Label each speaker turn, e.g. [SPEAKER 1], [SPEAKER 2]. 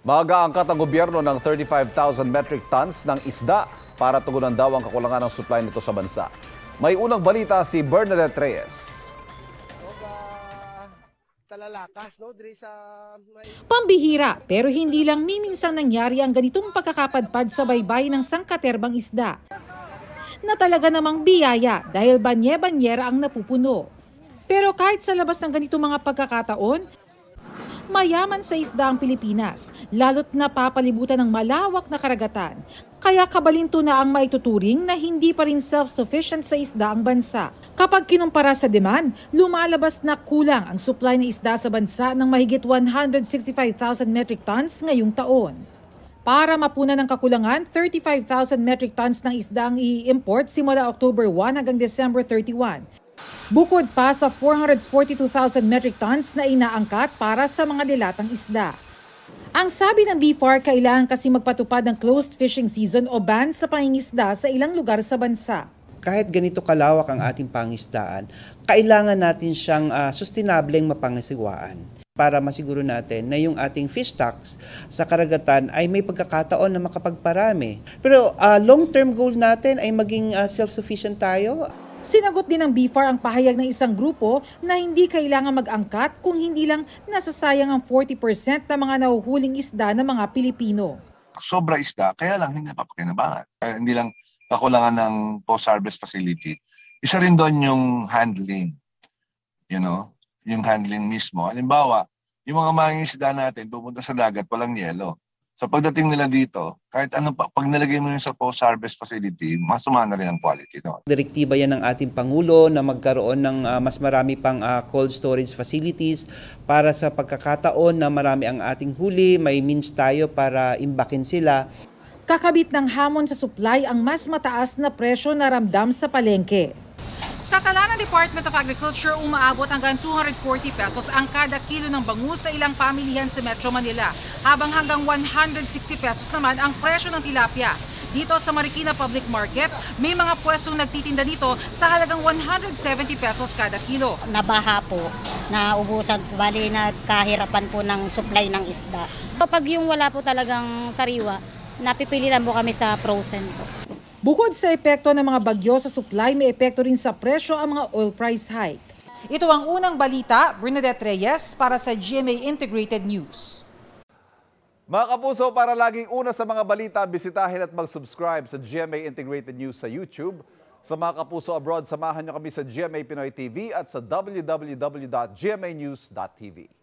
[SPEAKER 1] Mag-aangkat ang gobyerno ng 35,000 metric tons ng isda para tugunan daw ang kakulangan ng supply nito sa bansa. May unang balita si Bernadette Reyes. Talalakas, no? Dre sa... Pambihira, pero
[SPEAKER 2] hindi lang miminsan nangyari ang ganitong pagkakapadpad sa baybay ng sangkaterbang isda. Na talaga namang biyaya dahil banye-banyera ang napupuno. Pero kahit sa labas ng ganito mga pagkakataon, Mayaman sa isda ang Pilipinas, lalo't napapalibutan ng malawak na karagatan. Kaya kabalinto na ang maituturing na hindi pa rin self-sufficient sa isda ang bansa. Kapag kinumpara sa demand, lumalabas na kulang ang supply ng isda sa bansa ng mahigit 165,000 metric tons ngayong taon. Para mapunan ng kakulangan, 35,000 metric tons ng isda ang i-import simula October 1 hanggang December 31. Bukod pa sa 442,000 metric tons na inaangkat para sa mga dilatang isda. Ang sabi ng BFAR, kailangan kasi magpatupad ng closed fishing season o ban sa pangingisda sa ilang lugar sa bansa.
[SPEAKER 1] Kahit ganito kalawak ang ating pangisdaan, kailangan natin siyang uh, ah, sustinableng mapangasigwaan para masiguro natin na yung ating fish stocks sa karagatan ay may pagkakataon na makapagparami. Pero uh, long-term goal natin ay maging uh, self-sufficient tayo. Sinagot din ng BFAR ang pahayag ng isang grupo
[SPEAKER 2] na hindi kailangan mag-angkat kung hindi lang nasasayang ang 40% ng mga nahuhuling isda ng mga Pilipino.
[SPEAKER 1] Sobra isda, kaya lang hindi napapakinabangan. Eh, hindi lang kakulangan ng post-harvest facility. Isa rin doon yung handling. You know, yung handling mismo. Halimbawa, yung mga mangingisda natin pupunta sa dagat, walang yelo. So pagdating nila dito, kahit ano pa, pag nilagay mo yun sa post-harvest facility, masama na rin ang quality. No? Direktiba yan ng ating Pangulo na magkaroon ng uh, mas marami pang uh, cold storage facilities para sa pagkakataon na marami ang ating huli, may means tayo para imbakin sila.
[SPEAKER 2] Kakabit ng hamon sa supply ang mas mataas na presyo na ramdam sa palengke. Sa tala ng Department of Agriculture, umaabot hanggang 240 pesos ang kada kilo ng bangus sa ilang pamilihan sa Metro Manila, habang hanggang 160 pesos naman ang presyo ng tilapia. Dito sa Marikina Public Market, may mga pwestong nagtitinda dito sa halagang 170 pesos kada kilo. Nabaha po, naubusan po, bali nagkahirapan po ng supply ng isda. Kapag yung wala po talagang sariwa, napipilitan po kami sa frozen po. Bukod sa epekto ng mga bagyo sa supply, may epekto rin sa presyo ang mga oil price hike. Ito ang unang balita, Bernadette Reyes para sa GMA Integrated News.
[SPEAKER 1] Mga kapuso, para laging una sa mga balita, bisitahin at mag-subscribe sa GMA Integrated News sa YouTube. Sa mga kapuso abroad, samahan niyo kami sa GMA Pinoy TV at sa www.gmanews.tv.